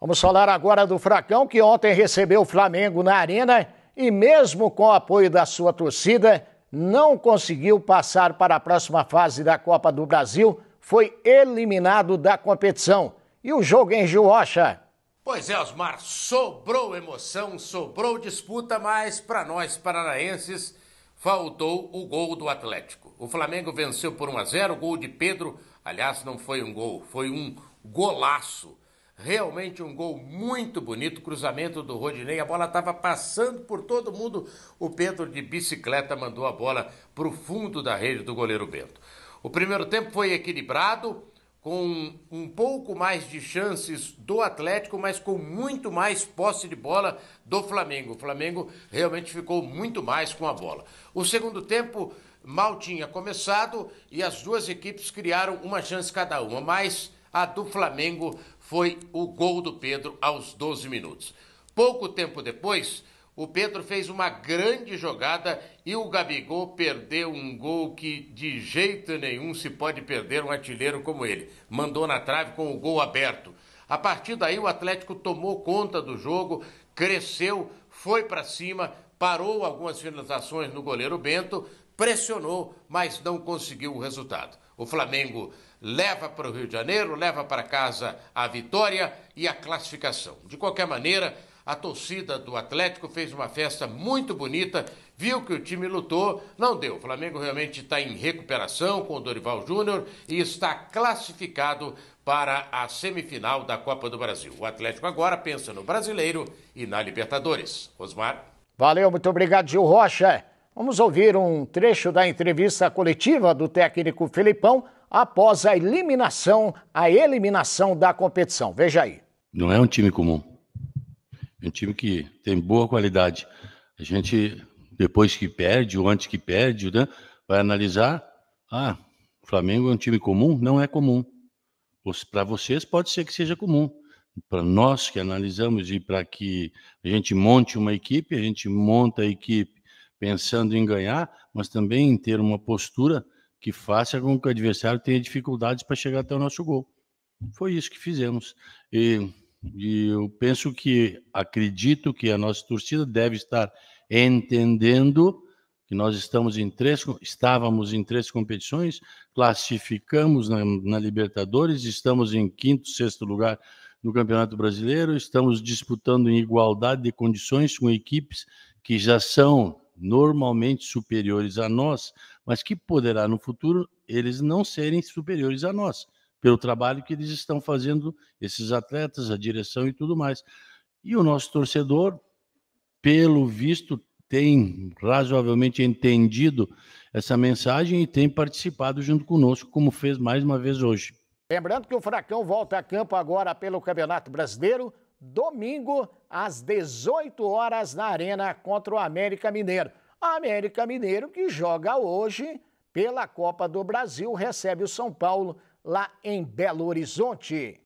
Vamos falar agora do Fracão, que ontem recebeu o Flamengo na Arena e, mesmo com o apoio da sua torcida, não conseguiu passar para a próxima fase da Copa do Brasil, foi eliminado da competição. E o jogo em Gil Rocha? Pois é, Osmar, sobrou emoção, sobrou disputa, mas para nós paranaenses faltou o gol do Atlético. O Flamengo venceu por 1 a 0, gol de Pedro. Aliás, não foi um gol, foi um golaço Realmente um gol muito bonito, cruzamento do Rodinei. A bola estava passando por todo mundo. O Pedro de bicicleta mandou a bola para o fundo da rede do goleiro Bento. O primeiro tempo foi equilibrado, com um pouco mais de chances do Atlético, mas com muito mais posse de bola do Flamengo. O Flamengo realmente ficou muito mais com a bola. O segundo tempo mal tinha começado e as duas equipes criaram uma chance cada uma, mas a do Flamengo foi o gol do Pedro aos 12 minutos. Pouco tempo depois, o Pedro fez uma grande jogada e o Gabigol perdeu um gol que de jeito nenhum se pode perder um artilheiro como ele. Mandou na trave com o gol aberto. A partir daí, o Atlético tomou conta do jogo, cresceu, foi para cima, parou algumas finalizações no goleiro Bento, pressionou, mas não conseguiu o resultado. O Flamengo leva para o Rio de Janeiro, leva para casa a vitória e a classificação. De qualquer maneira, a torcida do Atlético fez uma festa muito bonita, viu que o time lutou, não deu. O Flamengo realmente está em recuperação com o Dorival Júnior e está classificado para a semifinal da Copa do Brasil. O Atlético agora pensa no Brasileiro e na Libertadores. Osmar. Valeu, muito obrigado, Gil Rocha. Vamos ouvir um trecho da entrevista coletiva do técnico Felipão após a eliminação, a eliminação da competição. Veja aí. Não é um time comum. É um time que tem boa qualidade. A gente, depois que perde ou antes que perde, né, vai analisar. Ah, Flamengo é um time comum? Não é comum. Para vocês pode ser que seja comum. Para nós que analisamos e para que a gente monte uma equipe, a gente monta a equipe pensando em ganhar, mas também em ter uma postura que faça com que o adversário tenha dificuldades para chegar até o nosso gol. Foi isso que fizemos. E, e eu penso que, acredito que a nossa torcida deve estar entendendo que nós estamos em três, estávamos em três competições, classificamos na, na, Libertadores, estamos em quinto, sexto lugar no Campeonato Brasileiro, estamos disputando em igualdade de condições com equipes que já são normalmente superiores a nós, mas que poderá no futuro eles não serem superiores a nós, pelo trabalho que eles estão fazendo, esses atletas, a direção e tudo mais. E o nosso torcedor, pelo visto, tem razoavelmente entendido essa mensagem e tem participado junto conosco, como fez mais uma vez hoje. Lembrando que o Furacão volta a campo agora pelo Campeonato Brasileiro domingo, às 18 horas, na Arena contra o América Mineiro. América Mineiro, que joga hoje pela Copa do Brasil, recebe o São Paulo lá em Belo Horizonte.